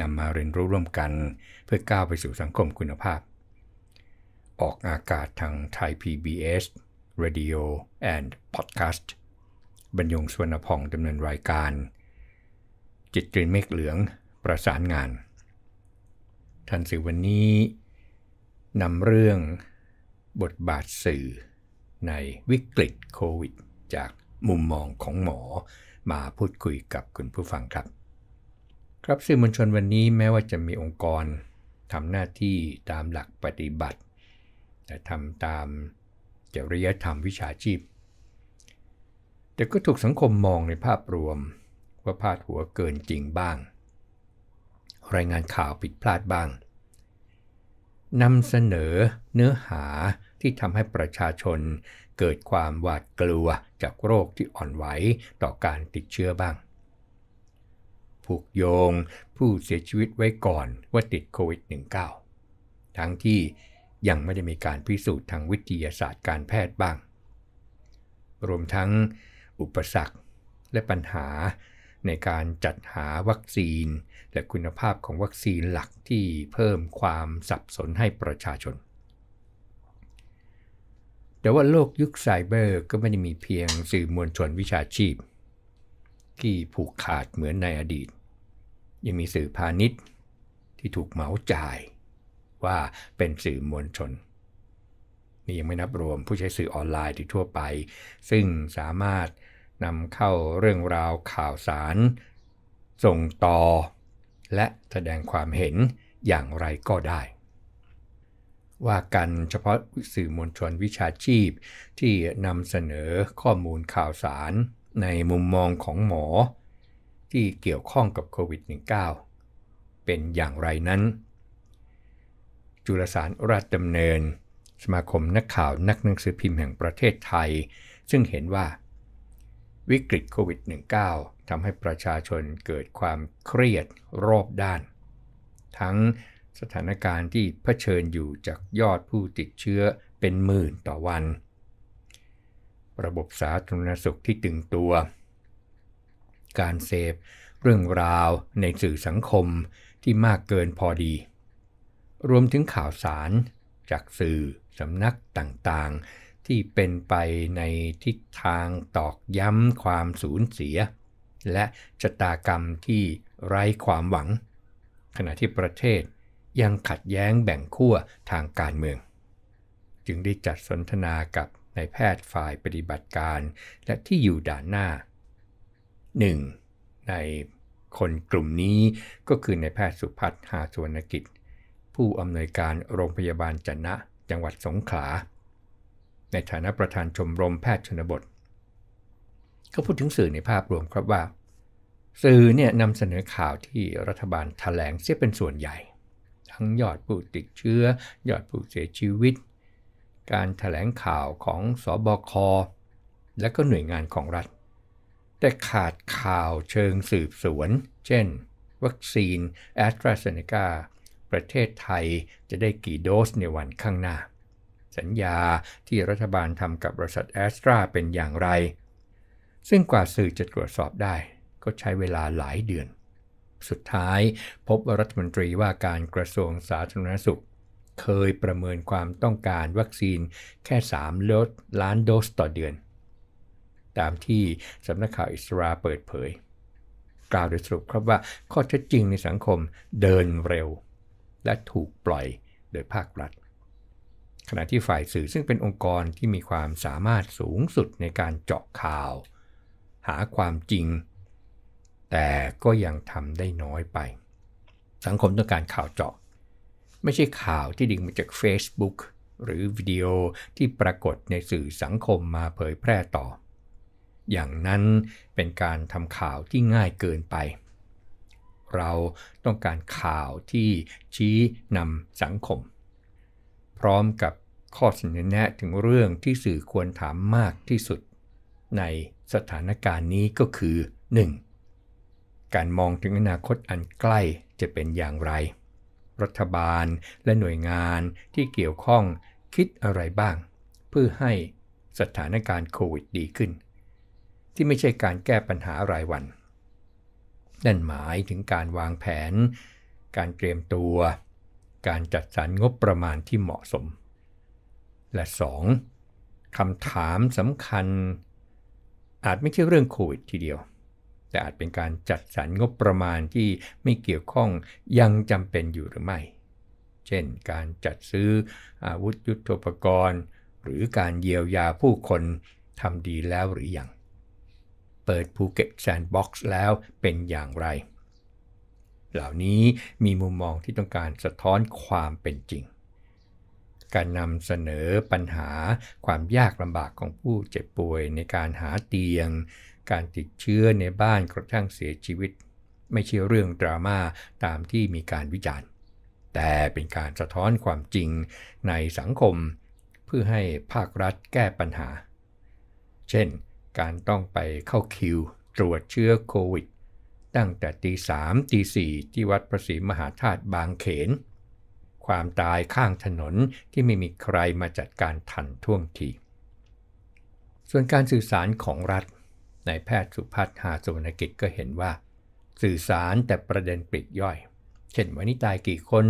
นำมาเรียนรู้ร่วมกันเพื่อก้าวไปสู่สังคมคุณภาพ ออกอากาศทางไทย PBS Radio and Podcast บรรยงสวนพองดำเนินรายการ จิตกรินเมฆเหลืองประสานงาน ท่านสื่อวันนี้นำเรื่องบทบาทสื่อในวิกฤตโควิด จากมุมมองของหมอมาพูดคุยกับคุณผู้ฟังครับครับสื่อมวลชนวันนี้แม้ว่าจะมีองค์กรทำหน้าที่ตามหลักปฏิบัติ แต่ทำตามจริยธรรมวิชาชีพ แต่ก็ถูกสังคมมองในภาพรวมว่าพาดหัวเกินจริงบ้าง รายงานข่าวผิดพลาดบ้างนำเสนอเนื้อหาที่ทำให้ประชาชนเกิดความหวาดกลัวจากโรคที่อ่อนไหวต่อการติดเชื้อบ้างผูกโยงผู้เสียชีวิตไว้ก่อนว่าติดโควิด -19 ทั้งที่ยังไม่ได้มีการพิสูจน์ทางวิทยาศาสตร์การแพทย์บ้าง รวมทั้งอุปสรรคและปัญหาในการจัดหาวัคซีนและคุณภาพของวัคซีนหลักที่เพิ่มความสับสนให้ประชาชน แต่ว่าโลกยุคไซเบอร์ก็ไม่ได้มีเพียงสื่อมวลชนวิชาชีพกี้ผูกขาดเหมือนในอดีต ยังมีสื่อพาณิชย์ที่ถูกเหมาจ่ายว่าเป็นสื่อมวลชน นี่ยังไม่นับรวมผู้ใช้สื่อออนไลน์ที่ทั่วไป ซึ่งสามารถนำเข้าเรื่องราวข่าวสาร ส่งต่อ และแสดงความเห็นอย่างไรก็ได้ ว่ากันเฉพาะสื่อมวลชนวิชาชีพที่นำเสนอข้อมูลข่าวสารในมุมมองของหมอที่เกี่ยวข้องกับโควิด -19 เป็นอย่างไรนั้น จุลสารราชดำเนิน สมาคมนักข่าวนักหนังสือพิมพ์แห่งประเทศไทย ซึ่งเห็นว่าวิกฤตโควิด -19 ทำให้ประชาชนเกิดความเครียดรอบด้าน ทั้งสถานการณ์ที่เผชิญอยู่จากยอดผู้ติดเชื้อเป็นหมื่นต่อวันระบบสาธารณสุขที่ตึงตัว การเสพเรื่องราวในสื่อสังคมที่มากเกินพอดี รวมถึงข่าวสารจากสื่อสำนักต่างๆ ที่เป็นไปในทิศทางตอกย้ำความสูญเสีย และชะตากรรมที่ไร้ความหวัง ขณะที่ประเทศยังขัดแย้งแบ่งขั้วทางการเมือง จึงได้จัดสนทนากับนายแพทย์ฝ่ายปฏิบัติการและที่อยู่ด่านหน้า 1. ในคนกลุ่มนี้ก็คือนายแพทย์สุพัฒน์หาสวนกิจ ผู้อำนวยการโรงพยาบาลจันนะจังหวัดสงขลาในฐานะประธานชมรมแพทย์ชนบท ก็พูดถึงสื่อในภาพรวมครับว่า สื่อเนี่ยนำเสนอข่าวที่รัฐบาลถแถลงเสียเป็นส่วนใหญ่ ทั้งยอดผู้ติดเชื้อยอดผู้เสียชีวิตการถแถลงข่าวของสอบคและก็หน่วยงานของรัฐ แต่ขาดข่าวเชิงสืบสวน เช่น วัคซีนแอสตราเซเนกาประเทศไทยจะได้กี่โดสในวันข้างหน้า สัญญาที่รัฐบาลทำกับบริษัทแอสตราเป็นอย่างไร ซึ่งกว่าสื่อจะตรวจสอบได้ ก็ใช้เวลาหลายเดือน สุดท้ายพบว่ารัฐมนตรีว่าการกระทรวงสาธารณสุขเคยประเมินความต้องการวัคซีนแค่ 3 ล้านโดสต่อเดือน ตามที่สำนักข่าวอิสราเปิดเผย กล่าวโดยสรุปครับว่าข้อเท็จจริงในสังคมเดินเร็ว และถูกปล่อยโดยภาครัฐ ขณะที่ฝ่ายสื่อซึ่งเป็นองค์กรที่มีความสามารถสูงสุดในการเจาะข่าว หาความจริง แต่ก็ยังทำได้น้อยไป สังคมต้องการข่าวเจาะไม่ใช่ข่าวที่ดึงมาจาก Facebook หรือวิดีโอที่ปรากฏในสื่อสังคมมาเผยแพร่ต่อ อย่างนั้นเป็นการทำข่าวที่ง่ายเกินไป เราต้องการข่าวที่ชี้นำสังคม พร้อมกับข้อเสนอแนะถึงเรื่องที่สื่อควรถามมากที่สุด ในสถานการณ์นี้ก็คือ 1. การมองถึงอนาคตอันใกล้จะเป็นอย่างไรรัฐบาลและหน่วยงานที่เกี่ยวข้องคิดอะไรบ้าง เพื่อให้สถานการณ์โควิดดีขึ้น ที่ไม่ใช่การแก้ปัญหารายวัน นั่นหมายถึงการวางแผน การเตรียมตัวการจัดสรรงบประมาณที่เหมาะสม และ 2. คำถามสำคัญอาจไม่ใช่เรื่องโควิดทีเดียวแต่อาจเป็นการจัดสรรงบประมาณที่ไม่เกี่ยวข้องยังจำเป็นอยู่หรือไม่ เช่นการจัดซื้ออาวุธยุโทโธปกรณ์ หรือการเยียวยาผู้คนทำดีแล้วหรือยัง เปิดภูเก็ตแซนด์บ็อกซ์แล้วเป็นอย่างไร เหล่านี้มีมุมมองที่ต้องการสะท้อนความเป็นจริง การนำเสนอปัญหาความยากลำบากของผู้เจ็บป่วยในการหาเตียงการติดเชื้อในบ้านกระทั่งเสียชีวิต ไม่ใช่เรื่องดราม่าตามที่มีการวิจารณ์ แต่เป็นการสะท้อนความจริงในสังคมเพื่อให้ภาครัฐแก้ปัญหา เช่นการต้องไปเข้าคิวตรวจเชื้อโควิด ตั้งแต่ตีสามตีสี่ที่วัดพระศรีมหาธาตุบางเขน ความตายข้างถนนที่ไม่มีใครมาจัดการทันท่วงที ส่วนการสื่อสารของรัฐนายแพทย์สุพัฒน์หาสุวรรณกิจก็เห็นว่า สื่อสารแต่ประเด็นปลีกย่อย เช่นวันนี้ตายกี่คน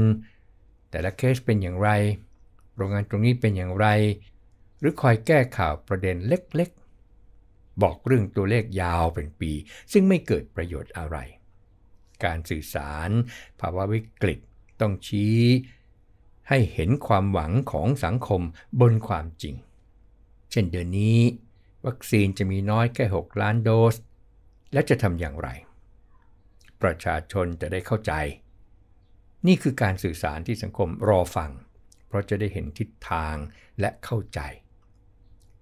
แต่ละเคสเป็นอย่างไร โรงงานตรงนี้เป็นอย่างไร หรือคอยแก้ข่าวประเด็นเล็กๆ บอกเรื่องตัวเลขยาวเป็นปี ซึ่งไม่เกิดประโยชน์อะไร การสื่อสารภาวะวิกฤตต้องชี้ ให้เห็นความหวังของสังคมบนความจริง เช่นเดือนนี้วัคซีนจะมีน้อยแค่6 ล้านโดส และจะทำอย่างไร ประชาชนจะได้เข้าใจ นี่คือการสื่อสารที่สังคมรอฟัง เพราะจะได้เห็นทิศทางและเข้าใจ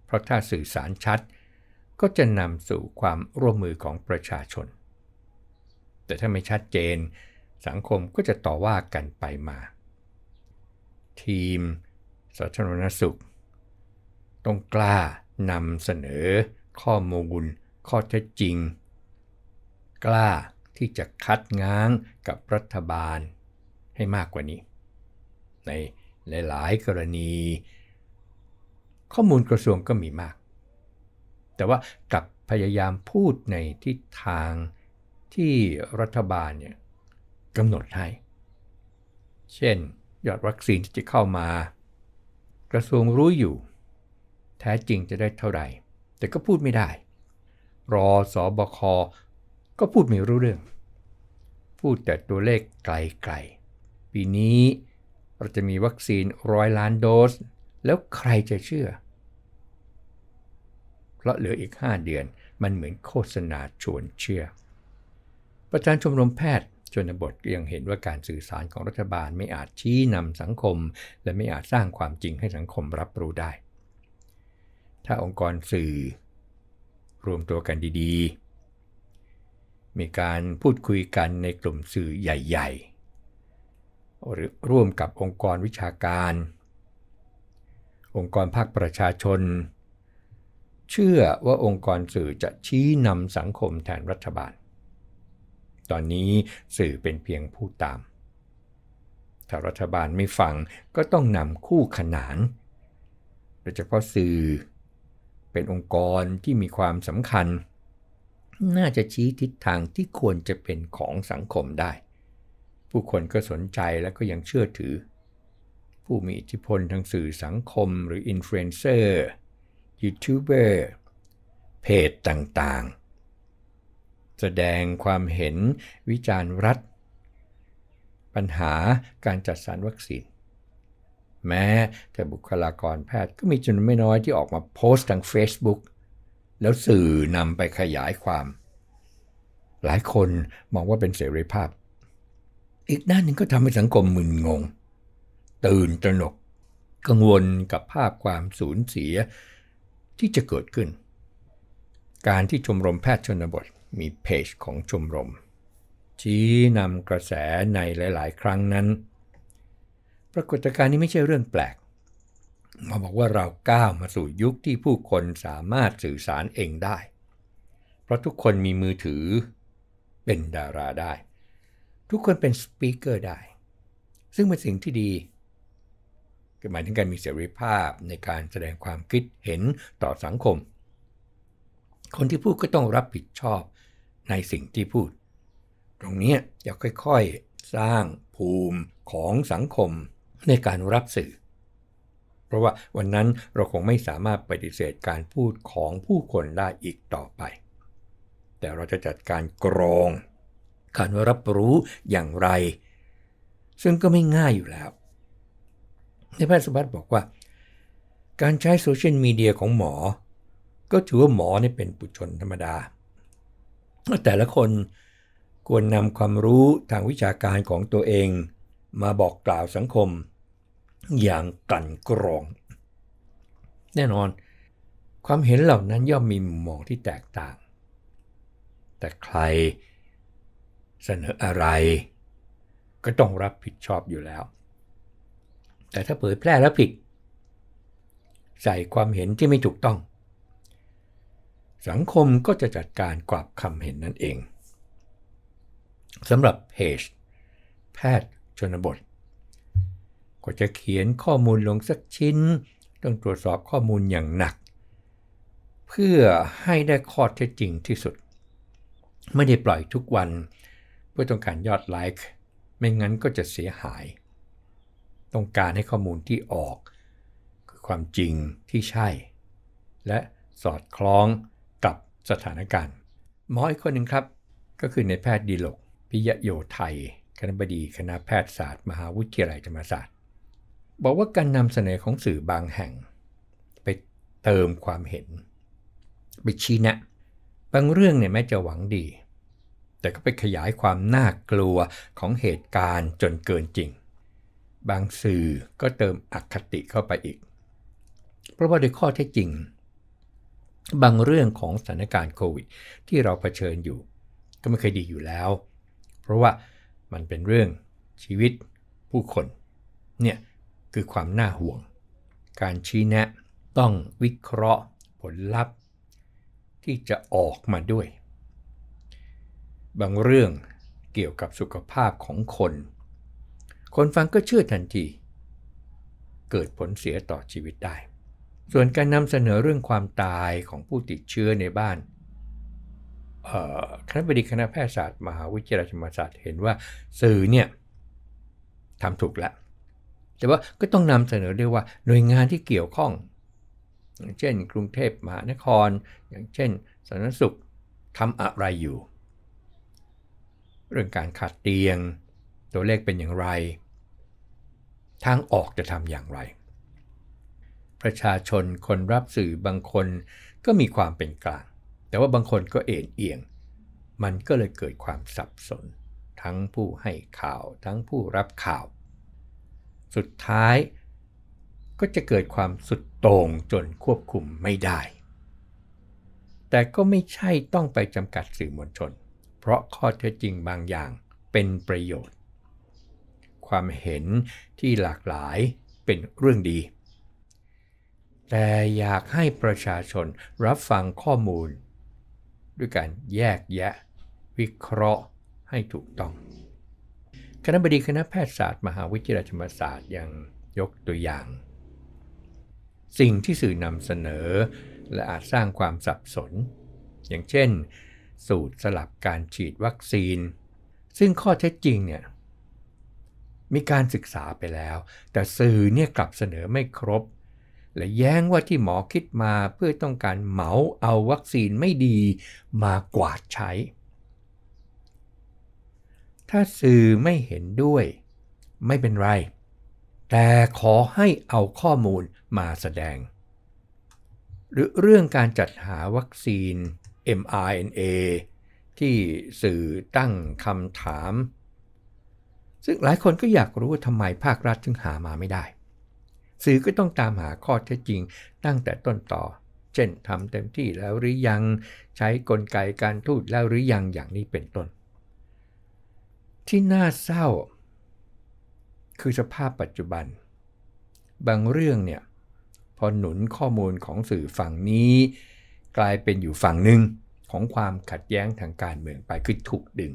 เพราะถ้าสื่อสารชัด ก็จะนำสู่ความร่วมมือของประชาชน แต่ถ้าไม่ชัดเจน สังคมก็จะต่อว่ากันไปมา ทีมสาธารณสุขต้องกล้านำเสนอข้อมูลข้อเท็จจริง กล้าที่จะคัดง้างกับรัฐบาลให้มากกว่านี้ ในหลายๆกรณี ข้อมูลกระทรวงก็มีมาก แต่ว่ากับพยายามพูดในทิศทางที่รัฐบาลเนี่ยกำหนดให้ เช่น ยอดวัคซีนที่จะเข้ามา กระทรวงรู้อยู่แท้จริงจะได้เท่าไหร่แต่ก็พูดไม่ได้ รอสอบคก็พูดไม่รู้เรื่อง พูดแต่ตัวเลขไกลๆปีนี้เราจะมีวัคซีนร้อยล้านโดส แล้วใครจะเชื่อ เพราะเหลืออีก 5 เดือนมันเหมือนโฆษณาชวนเชื่อ ประธานชมรมแพทย์ชนบทยังเห็นว่าการสื่อสารของรัฐบาลไม่อาจชี้นำสังคมและไม่อาจสร้างความจริงให้สังคมรับรู้ได้ถ้าองค์กรสื่อ รวมตัวกันดีๆ มีการพูดคุยกันในกลุ่มสื่อใหญ่ๆ หรือร่วมกับองค์กรวิชาการ องค์กรภาคประชาชน เชื่อว่าองค์กรสื่อจะชี้นำสังคมแทนรัฐบาล ตอนนี้สื่อเป็นเพียงผู้ตาม ถ้ารัฐบาลไม่ฟังก็ต้องนำคู่ขนาน โดยเฉพาะสื่อเป็นองค์กรที่มีความสำคัญ น่าจะชี้ทิศทางที่ควรจะเป็นของสังคมได้ ผู้คนก็สนใจและก็ยังเชื่อถือ ผู้มีอิทธิพลทางสื่อสังคมหรืออินฟลูเอนเซอร์ ยูทูบเบอร์ เพจต่างๆ แสดงความเห็นวิจารณ์รัฐ ปัญหาการจัดสรรวัคซีนแม้แต่บุคลากรแพทย์ก็มีจำนวนไม่น้อยที่ออกมาโพสต์ทาง Facebook แล้วสื่อนำไปขยายความ หลายคนมองว่าเป็นเสรีภาพ อีกด้านหนึ่งก็ทำให้สังคมมึนงง ตื่นตระหนก กังวลกับภาพความสูญเสียที่จะเกิดขึ้น การที่ชมรมแพทย์ชนบทมีเพจของชมรม ชี้นำกระแสในหลายๆ ครั้งนั้นปรากฏการณ์นี้ไม่ใช่เรื่องแปลก มาบอกว่าเราก้าวมาสู่ยุคที่ผู้คนสามารถสื่อสารเองได้ เพราะทุกคนมีมือถือเป็นดาราได้ ทุกคนเป็นสปีกเกอร์ได้ ซึ่งเป็นสิ่งที่ดีหมายถึงการมีเสรีภาพในการแสดงความคิดเห็นต่อสังคม คนที่พูดก็ต้องรับผิดชอบในสิ่งที่พูด ตรงนี้จะค่อยๆสร้างภูมิของสังคมในการรับสื่อ เพราะว่าวันนั้นเราคงไม่สามารถปฏิเสธการพูดของผู้คนได้อีกต่อไป แต่เราจะจัดการกรองการรับรู้อย่างไร ซึ่งก็ไม่ง่ายอยู่แล้ว ในแพทย์สุภัสบอกว่าการใช้โซเชียลมีเดียของหมอ ก็ถือว่าหมอเนี่เป็นปุชนธรรมดา แต่ละคนควรนำความรู้ทางวิชาการของตัวเองมาบอกกล่าวสังคมอย่างกันกรองแน่นอนความเห็นเหล่านั้นย่อมมีมุมมองที่แตกต่าง แต่ใครเสนออะไรก็ต้องรับผิดชอบอยู่แล้ว แต่ถ้าเผยแพร่แล้วผิดใส่ความเห็นที่ไม่ถูกต้อง สังคมก็จะจัดการกวาบคำเห็นนั่นเองสำหรับเพจแพทย์ชนบทก็จะเขียนข้อมูลลงสักชิ้น ต้องตรวจสอบข้อมูลอย่างหนัก เพื่อให้ได้ข้อเท็จจริงที่สุด ไม่ได้ปล่อยทุกวัน เพื่อต้องการยอดไลค์ไม่งั้นก็จะเสียหายต้องการให้ข้อมูลที่ออกคือความจริงที่ใช่ และสอดคล้องกับสถานการณ์ หมออีกคนหนึ่งครับ ก็คือในแพทย์ดีลก พิยโยไทย คณบดีคณะแพทยศาสตร์ มหาวิทยาลัยธรรมศาสตร์บอกว่าการนำเสนอของสื่อบางแห่งไปเติมความเห็นไปชี้แนะ บางเรื่องเนี่ยแม้จะหวังดี แต่ก็ไปขยายความน่ากลัวของเหตุการณ์จนเกินจริง บางสื่อก็เติมอคติเข้าไปอีก เพราะว่าโดยข้อเท็จจริง บางเรื่องของสถานการณ์โควิด ที่เราเผชิญอยู่ ก็ไม่เคยดีอยู่แล้ว เพราะว่ามันเป็นเรื่องชีวิต ผู้คน เนี่ยคือความน่าห่วง การชี้แนะต้องวิเคราะห์ผลลัพธ์ ที่จะออกมาด้วย บางเรื่องเกี่ยวกับสุขภาพของคน คนฟังก็เชื่อทันที เกิดผลเสียต่อชีวิตได้ ส่วนการนำเสนอเรื่องความตายของผู้ติดเชื้อในบ้าน คณะบดีคณะแพทยศาสตร์มหาวิทยาลัยธรรมศาสตร์เห็นว่าสื่อเนี่ยทำถูกแล้วแต่ว่าก็ต้องนำเสนอด้วยว่าหน่วยงานที่เกี่ยวข้อง อย่างเช่น กรุงเทพมหานคร อย่างเช่นสาธารณสุขทำอะไรอยู่ เรื่องการขาดเตียง ตัวเลขเป็นอย่างไร ทางออกจะทำอย่างไร ประชาชนคนรับสื่อบางคนก็มีความเป็นกลาง แต่ว่าบางคนก็เอ็นเอียง มันก็เลยเกิดความสับสน ทั้งผู้ให้ข่าว ทั้งผู้รับข่าวสุดท้ายก็จะเกิดความสุดโต่งจนควบคุมไม่ได้ แต่ก็ไม่ใช่ต้องไปจำกัดสื่อมวลชน เพราะข้อเท็จจริงบางอย่างเป็นประโยชน์ ความเห็นที่หลากหลายเป็นเรื่องดี แต่อยากให้ประชาชนรับฟังข้อมูล ด้วยการแยกแยะวิเคราะห์ให้ถูกต้องคณะบดีคณะแพทยศาสตร์ มหาวิทยาลัยธรรมศาสตร์ ยังยกตัวอย่าง สิ่งที่สื่อนำเสนอและอาจสร้างความสับสน อย่างเช่น สูตรสลับการฉีดวัคซีน ซึ่งข้อเท็จจริงเนี่ยมีการศึกษาไปแล้ว แต่สื่อเนี่ยกลับเสนอไม่ครบ และแย้งว่าที่หมอคิดมาเพื่อต้องการเหมาเอาวัคซีนไม่ดีมากวาดใช้ถ้าสื่อไม่เห็นด้วย ไม่เป็นไร แต่ขอให้เอาข้อมูลมาแสดงหรือเรื่องการจัดหาวัคซีน mRNA ที่สื่อตั้งคำถาม ซึ่งหลายคนก็อยากรู้ว่าทำไมภาครัฐถึงหามาไม่ได้สื่อก็ต้องตามหาข้อเท็จจริงตั้งแต่ต้นต่อ เช่นทำเต็มที่แล้วหรือยังใช้กลไกการทูตแล้วหรือยังอย่างนี้เป็นต้นที่น่าเศร้าคือสภาพปัจจุบัน บางเรื่องเนี่ยพอหนุนข้อมูลของสื่อฝั่งนี้ กลายเป็นอยู่ฝั่งหนึ่งของความขัดแย้งทางการเมืองไปคือถูกดึง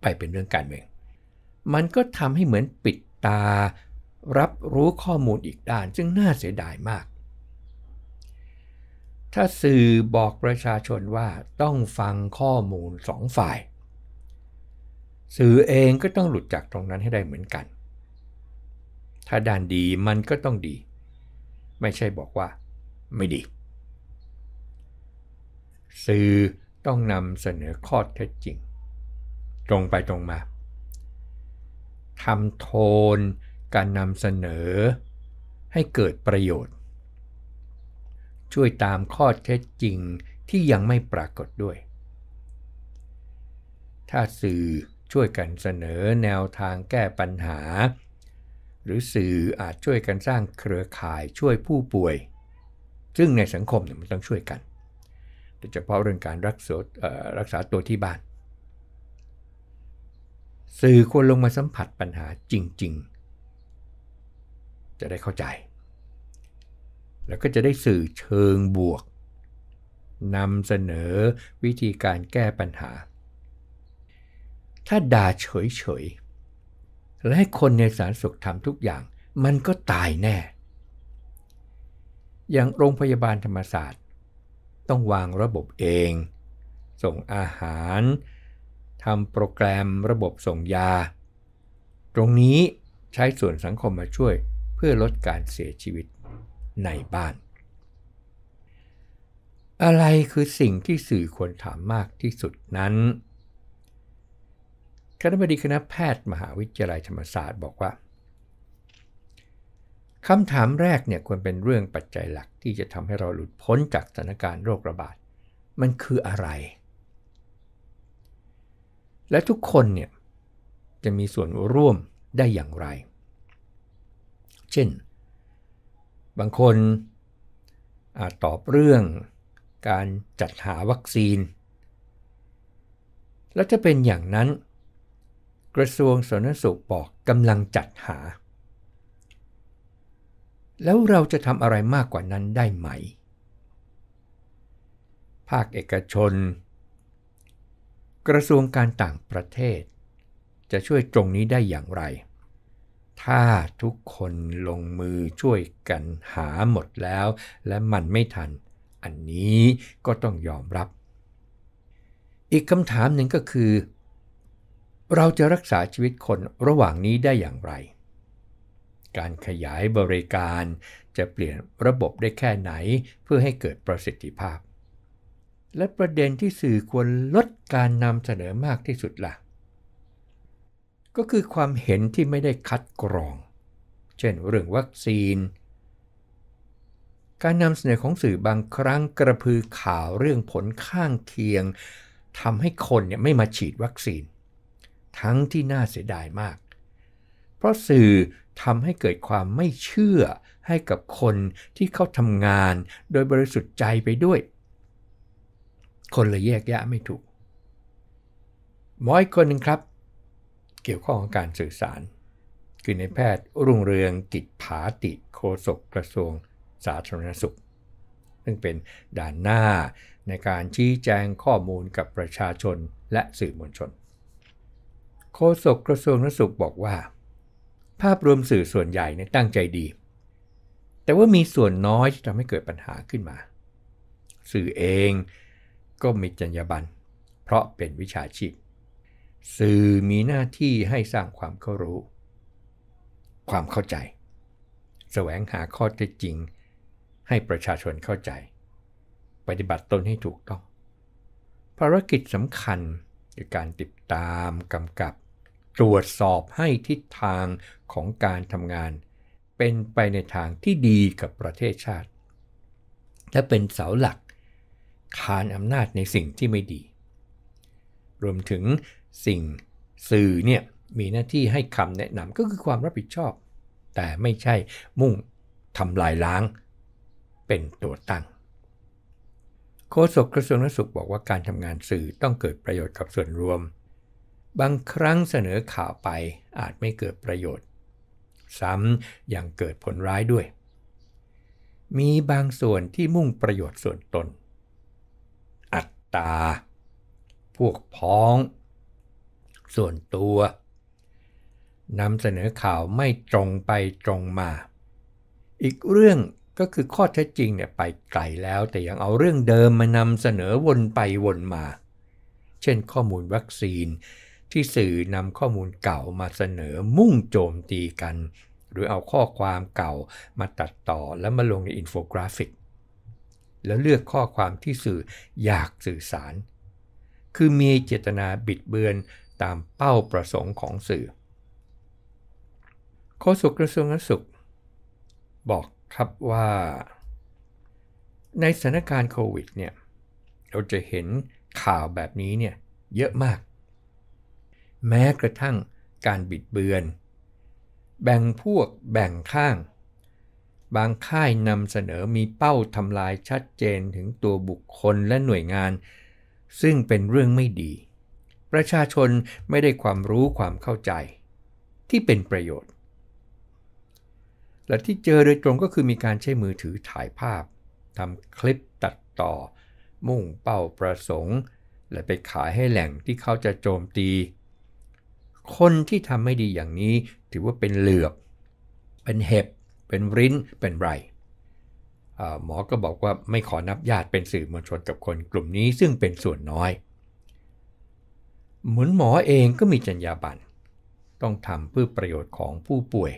ไปเป็นเรื่องการเมือง มันก็ทำให้เหมือนปิดตารับรู้ข้อมูลอีกด้านซึ่งน่าเสียดายมาก ถ้าสื่อบอกประชาชนว่าต้องฟังข้อมูลสองฝ่ายสื่อเองก็ต้องหลุดจากตรงนั้นให้ได้เหมือนกัน ถ้าด้านดีมันก็ต้องดี ไม่ใช่บอกว่าไม่ดี สื่อต้องนำเสนอข้อเท็จจริง ตรงไปตรงมา ทำโทนการนำเสนอให้เกิดประโยชน์ ช่วยตามข้อเท็จจริงที่ยังไม่ปรากฏด้วย ถ้าสื่อช่วยกันเสนอแนวทางแก้ปัญหา หรือสื่ออาจช่วยกันสร้างเครือข่ายช่วยผู้ป่วย ซึ่งในสังคมเนี่ยมันต้องช่วยกันโดยเฉพาะเรื่องการรักษารักษาตัวที่บ้าน สื่อควรลงมาสัมผัสปัญหาจริง ๆ จะได้เข้าใจ แล้วก็จะได้สื่อเชิงบวกนำเสนอวิธีการแก้ปัญหาถ้าด่าเฉยๆ และให้คนในสารสุขทำทุกอย่าง มันก็ตายแน่ อย่างโรงพยาบาลธรรมศาสตร์ ต้องวางระบบเอง ส่งอาหารทำโปรแกรมระบบส่งยา ตรงนี้ใช้ส่วนสังคมมาช่วยเพื่อลดการเสียชีวิตในบ้าน อะไรคือสิ่งที่สื่อควรถามมากที่สุดนั้นคณะบดีคณะแพทย์มหาวิทยาลัยธรรมศาสตร์บอกว่าคำถามแรกเนี่ยควรเป็นเรื่องปัจจัยหลักที่จะทำให้เราหลุดพ้นจากสถานการณ์โรคระบาด มันคืออะไร และทุกคนเนี่ยจะมีส่วนร่วมได้อย่างไร เช่น บางคน อาจตอบเรื่องการจัดหาวัคซีน และจะเป็นอย่างนั้นกระทรวงสาธารณสุขบอกกำลังจัดหา แล้วเราจะทำอะไรมากกว่านั้นได้ไหม ภาคเอกชน กระทรวงการต่างประเทศ จะช่วยตรงนี้ได้อย่างไร ถ้าทุกคนลงมือช่วยกันหาหมดแล้ว และมันไม่ทัน อันนี้ก็ต้องยอมรับ อีกคำถามหนึ่งก็คือเราจะรักษาชีวิตคนระหว่างนี้ได้อย่างไร การขยายบริการจะเปลี่ยนระบบได้แค่ไหนเพื่อให้เกิดประสิทธิภาพ และประเด็นที่สื่อควรลดการนำเสนอมากที่สุดละ่ะ ก็คือความเห็นที่ไม่ได้คัดกรอง เช่นเรื่องวัคซีน การนำเสนอของสื่อบางครั้งกระพือข่าวเรื่องผลข้างเคียงทำให้คนเนี่ยไม่มาฉีดวัคซีนทั้งที่น่าเสียดายมาก เพราะสื่อทำให้เกิดความไม่เชื่อให้กับคนที่เขาทำงานโดยบริสุทธิ์ใจไปด้วย คนเลยแยกแยะไม่ถูกหมออีกคนหนึ่งครับ เกี่ยวข้องกับการสื่อสาร คือในแพทย์รุ่งเรืองกิจผาติโคศกกระทรวงสาธารณสุข ซึ่งเป็นด่านหน้าในการชี้แจงข้อมูลกับประชาชนและสื่อมวลชนโฆษกกระทรวงสุขบอกว่า ภาพรวมสื่อส่วนใหญ่เนี่ยตั้งใจดี แต่ว่ามีส่วนน้อยที่ทำให้เกิดปัญหาขึ้นมา สื่อเองก็มีจรรยาบรรณเพราะเป็นวิชาชีพ สื่อมีหน้าที่ให้สร้างความเข้ารู้ ความเข้าใจ แสวงหาข้อเท็จจริง ให้ประชาชนเข้าใจ ปฏิบัติตนให้ถูกต้อง ภารกิจสำคัญคือการติดตามกำกับตรวจสอบให้ทิศทางของการทำงาน เป็นไปในทางที่ดีกับประเทศชาติและเป็นเสาหลักคานอำนาจในสิ่งที่ไม่ดี รวมถึงสิ่งสื่อเนี่ยมีหน้าที่ให้คำแนะนำก็คือความรับผิดชอบ แต่ไม่ใช่มุ่งทำลายล้าง เป็นตัวตั้งโฆษกกระทรวงสาสุขบอกว่าการทำงานสื่อต้องเกิดประโยชน์กับส่วนรวมบางครั้งเสนอข่าวไปอาจไม่เกิดประโยชน์ ซ้ำยังเกิดผลร้ายด้วย มีบางส่วนที่มุ่งประโยชน์ส่วนตน อัตตา พวกพ้อง ส่วนตัวนำเสนอข่าวไม่ตรงไปตรงมา อีกเรื่องก็คือข้อเท็จจริงเนี่ยไปไกลแล้วแต่ยังเอาเรื่องเดิมมานำเสนอวนไปวนมา เช่น ข้อมูลวัคซีนที่สื่อนำข้อมูลเก่ามาเสนอมุ่งโจมตีกัน หรือเอาข้อความเก่ามาตัดต่อแล้วมาลงในอินโฟกราฟิก แล้วเลือกข้อความที่สื่ออยากสื่อสาร คือมีเจตนาบิดเบือนตามเป้าประสงค์ของสื่อโฆษกกระทรวงสสุข บอกครับว่า ในสถานการณ์โควิดเนี่ยเราจะเห็นข่าวแบบนี้เนี่ยเยอะมากแม้กระทั่งการบิดเบือน แบ่งพวกแบ่งข้าง บางค่ายนำเสนอมีเป้าทำลายชัดเจนถึงตัวบุคคลและหน่วยงาน ซึ่งเป็นเรื่องไม่ดี ประชาชนไม่ได้ความรู้ความเข้าใจ ที่เป็นประโยชน์ และที่เจอโดยตรงก็คือมีการใช้มือถือถ่ายภาพทำคลิปตัดต่อ มุ่งเป้าประสงค์ และไปขายให้แหล่งที่เขาจะโจมตีคนที่ทำไม่ดีอย่างนี้ถือว่าเป็นเหลือบเป็นเห็บ เป็นริ้น เป็นไรหมอ ก็บอกว่าไม่ขอนับญาติเป็นสื่อมวลชนกับคนกลุ่มนี้ซึ่งเป็นส่วนน้อย เหมือนหมอเองก็มีจรรยาบรรณต้องทำเพื่อประโยชน์ของผู้ป่วย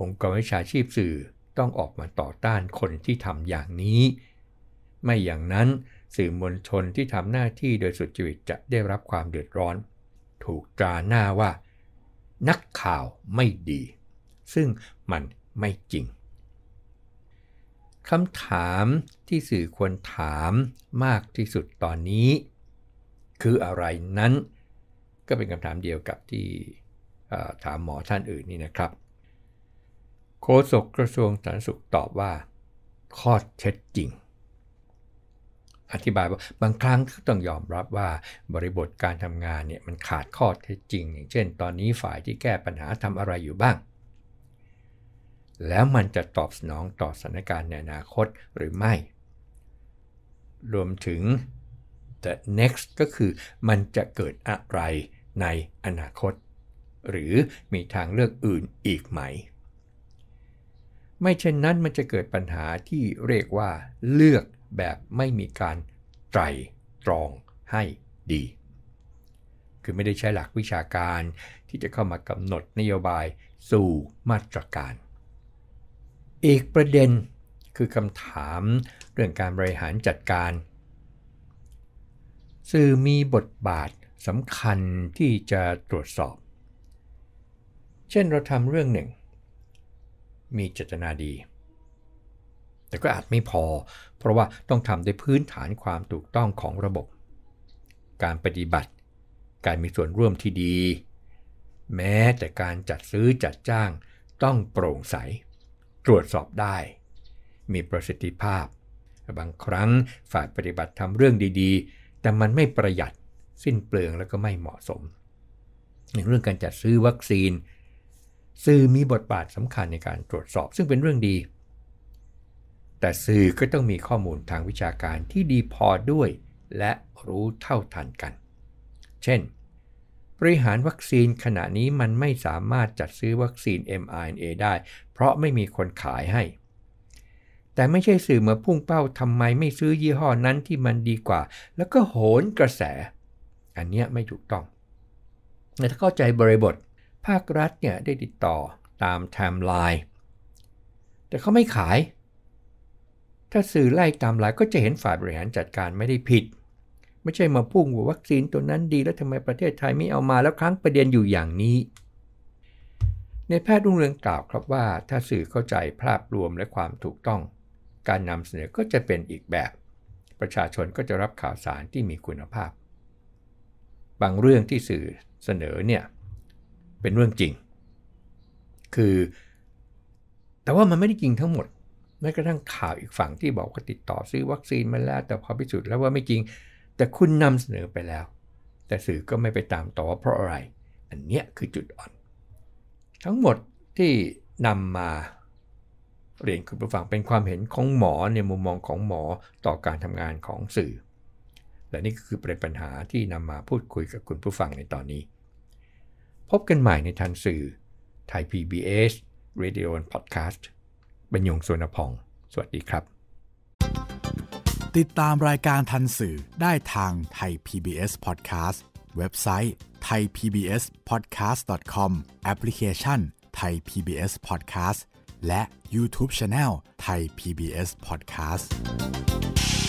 องค์กรวิชาชีพสื่อต้องออกมาต่อต้านคนที่ทำอย่างนี้ ไม่อย่างนั้นสื่อมวลชนที่ทำหน้าที่โดยสุจริตจะได้รับความเดือดร้อนถูกตราหน้าว่า นักข่าวไม่ดี ซึ่งมันไม่จริงคำถามที่สื่อควรถามมากที่สุดตอนนี้ คืออะไรนั้น ก็เป็นคำถามเดียวกับที่ถามหมอท่านอื่นนี่นะครับโฆษกกระทรวงสาธารณสุขตอบว่าข้อเท็จจริงอธิบายว่าบางครั้งก็ต้องยอมรับว่าบริบทการทำงานเนี่ยมันขาดข้อเท็จจริง อย่างเช่นตอนนี้ฝ่ายที่แก้ปัญหาทำอะไรอยู่บ้าง แล้วมันจะตอบสนองต่อสถานการณ์ในอนาคตหรือไม่ รวมถึง the next ก็คือมันจะเกิดอะไรในอนาคต หรือมีทางเลือกอื่นอีกไหม ไม่เช่นนั้นมันจะเกิดปัญหาที่เรียกว่าเลือกแบบไม่มีการไตรตรองให้ดี คือไม่ได้ใช้หลักวิชาการที่จะเข้ามากำหนดนโยบายสู่มาตรการ อีกประเด็นคือคำถามเรื่องการบริหารจัดการสื่อมีบทบาทสำคัญที่จะตรวจสอบ เช่นเราทำเรื่องหนึ่ง มีเจตนาดีแต่ก็อาจไม่พอ เพราะว่าต้องทำด้วยพื้นฐานความถูกต้องของระบบ การปฏิบัติ การมีส่วนร่วมที่ดี แม้แต่การจัดซื้อจัดจ้างต้องโปร่งใส ตรวจสอบได้ มีประสิทธิภาพ บางครั้งฝ่ายปฏิบัติทำเรื่องดีๆ แต่มันไม่ประหยัดสิ้นเปลืองแล้วก็ไม่เหมาะสมหนึ่งเรื่องการจัดซื้อวัคซีน ซื้อมีบทบาทสำคัญในการตรวจสอบซึ่งเป็นเรื่องดีแต่สื่อก็ต้องมีข้อมูลทางวิชาการที่ดีพอด้วย และรู้เท่าทันกัน เช่น บริหารวัคซีนขณะนี้มันไม่สามารถจัดซื้อวัคซีน mRNA ได้ เพราะไม่มีคนขายให้ แต่ไม่ใช่สื่อมาพุ่งเป้าทำไมไม่ซื้อยี่ห้อนั้นที่มันดีกว่า แล้วก็โหนกระแส อันนี้ไม่ถูกต้อง แต่ถ้าเข้าใจบริบท ภาครัฐเนี่ยได้ติดต่อตามไทม์ไลน์แต่เขาไม่ขายถ้าสื่อไล่ตามหลายก็จะเห็นฝ่ายบริหารจัดการไม่ได้ผิด ไม่ใช่มาพุ่งว่าวัคซีนตัวนั้นดีแล้วทำไมประเทศไทยไม่เอามาแล้วครั้งประเด็นอยู่อย่างนี้ในแพทย์รุ่งเรืองกล่าวครับว่าถ้าสื่อเข้าใจภาพรวมและความถูกต้อง การนำเสนอก็จะเป็นอีกแบบ ประชาชนก็จะรับข่าวสารที่มีคุณภาพ บางเรื่องที่สื่อเสนอเนี่ยเป็นเรื่องจริง คือแต่ว่ามันไม่ได้จริงทั้งหมดแม้กระทั่งข่าวอีกฝั่งที่บอกว่าติดต่อซื้อวัคซีนมาแล้วแต่พอพิสูจน์แล้วว่าไม่จริง แต่คุณนำเสนอไปแล้ว แต่สื่อก็ไม่ไปตามต่อเพราะอะไร อันเนี้ยคือจุดอ่อน ทั้งหมดที่นำมาเรียนคุณผู้ฟังเป็นความเห็นของหมอในมุมมองของหมอต่อการทำงานของสื่อ และนี่ก็คือเป็นปัญหาที่นำมาพูดคุยกับคุณผู้ฟังในตอนนี้พบกันใหม่ในทางสื่อไทย PBS Radio and Podcast รรยงสุนพงศ์สวัสดีครับ ติดตามรายการทันสื่อได้ทางไทย PBS Podcast เว็บไซต์ thaipbspodcast.com แอปพลิเคชัน Thai PBS Podcast และ YouTube Channel Thai PBS Podcast